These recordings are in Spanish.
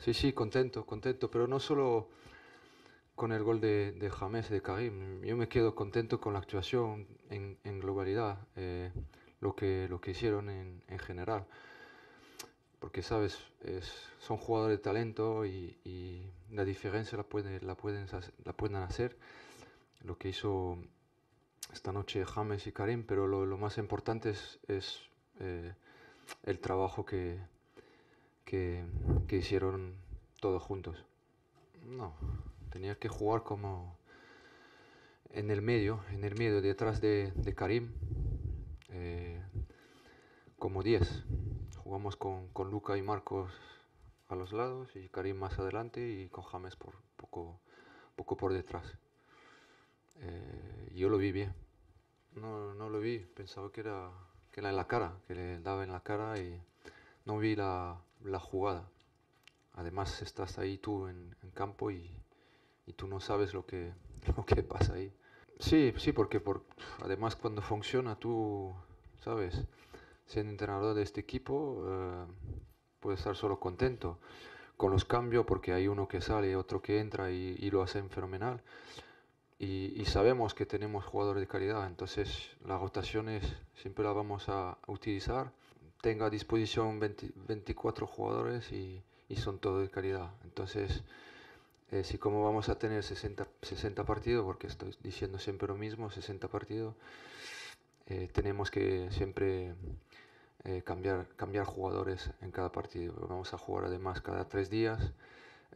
Sí, sí, contento, contento, pero no solo con el gol de, James James, de Karim. Yo me quedo contento con la actuación en, globalidad, eh, lo, que, lo que hicieron en, general. Porque, sabes, son jugadores de talento y, la diferencia la, la, pueden, la hacer. Lo que hizo esta noche James y Karim, pero lo, más importante es, eh, el trabajo que, que, que hicieron todos juntos. No, tenía que jugar como en el medio, en el medio, detrás de, Karim, eh, como 10. Jugamos con, con, Luca y Marcos a los lados y Karim más adelante y con James por poco, poco por detrás. Eh, yo lo vi bien. No, no lo vi, pensaba que era, que era en la cara, que le daba en la cara y no vi la, la jugada. Además estás ahí tú en, campo y, tú no sabes lo que, que pasa ahí. Sí, sí, porque además cuando funciona tú, ¿sabes? Siendo entrenador de este equipo, eh, puedes estar solo contento con los cambios porque hay uno que sale, otro que entra y, lo hacen fenomenal. Y, y, sabemos que tenemos jugadores de calidad, entonces las rotaciones siempre las vamos a utilizar tengo a disposición 24 jugadores y, son todos de calidad. Entonces, eh, si como vamos a tener 60, 60 partidos, porque estoy diciendo siempre lo mismo, 60 partidos, eh, tenemos que siempre eh, cambiar, cambiar jugadores en cada partido. Vamos a jugar además cada tres días.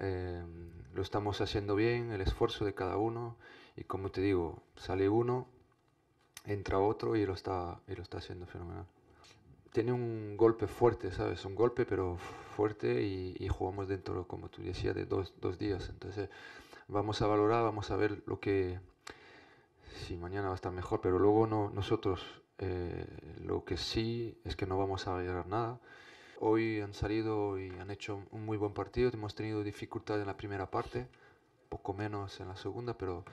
Em, lo estamos haciendo bien, el esfuerzo de cada uno y como te digo, sale uno, entra otro y lo está, y lo está haciendo fenomenal tiene un golpe fuerte, ¿sabes? Un golpe, pero fuerte y, jugamos dentro, como tú decías, de dos, días. Entonces, vamos a valorar, vamos a ver lo que. Si mañana va a estar mejor, pero luego no, nosotros eh, lo que sí es que no vamos a ganar nada. Hoy han salido y han hecho un muy buen partido. Hemos tenido dificultad en la primera parte, poco menos en la segunda, pero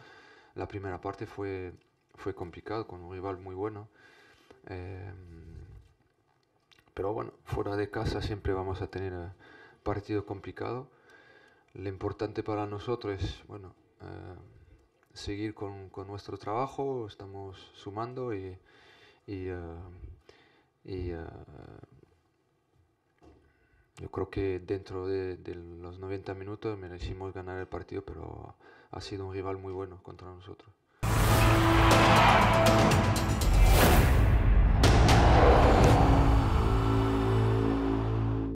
la primera parte fue, fue complicado con un rival muy bueno. Eh, pero bueno, fuera de casa siempre vamos a tener eh, partido complicado. Lo importante para nosotros es, bueno, eh, seguir con, nuestro trabajo, estamos sumando y, eh, yo creo que dentro de, de, los 90 minutos merecimos ganar el partido, pero ha sido un rival muy bueno contra nosotros.